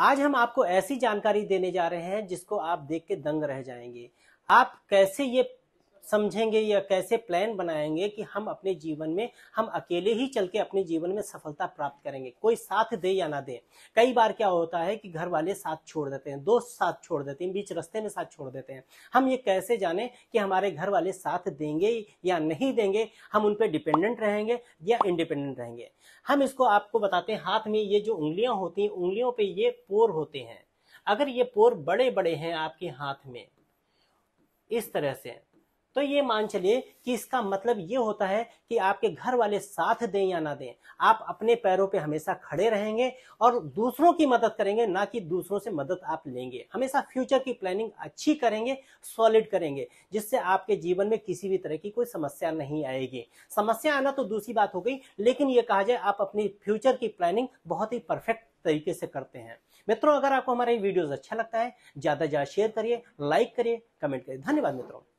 आज हम आपको ऐसी जानकारी देने जा रहे हैं जिसको आप देख के दंग रह जाएंगे आप कैसे ये समझेंगे या कैसे प्लान बनाएंगे कि हम अपने जीवन में हम अकेले ही चल के अपने जीवन में सफलता प्राप्त करेंगे कोई साथ दे या ना दे कई बार क्या होता है कि घर वाले साथ छोड़ देते हैं दोस्त साथ छोड़ देते हैं बीच रस्ते में साथ छोड़ देते हैं हम ये कैसे जाने कि हमारे घर वाले साथ देंगे या नहीं देंगे हम उन पर डिपेंडेंट रहेंगे या इंडिपेंडेंट रहेंगे हम इसको आपको बताते हैं हाथ में ये जो उंगलियां होती हैं उंगलियों पे ये पोर होते हैं अगर ये पोर बड़े बड़े हैं आपके हाथ में इस तरह से तो ये मान चलिए कि इसका मतलब ये होता है कि आपके घर वाले साथ दें या ना दें आप अपने पैरों पे हमेशा खड़े रहेंगे और दूसरों की मदद करेंगे ना कि दूसरों से मदद आप लेंगे हमेशा फ्यूचर की प्लानिंग अच्छी करेंगे सॉलिड करेंगे जिससे आपके जीवन में किसी भी तरह की कोई समस्या नहीं आएगी समस्या आना तो दूसरी बात हो गई लेकिन ये कहा जाए आप अपनी फ्यूचर की प्लानिंग बहुत ही परफेक्ट तरीके से करते हैं मित्रों अगर आपको हमारा वीडियोज अच्छा लगता है ज़्यादा ज़्यादा शेयर करिए लाइक करिए कमेंट करिए धन्यवाद मित्रों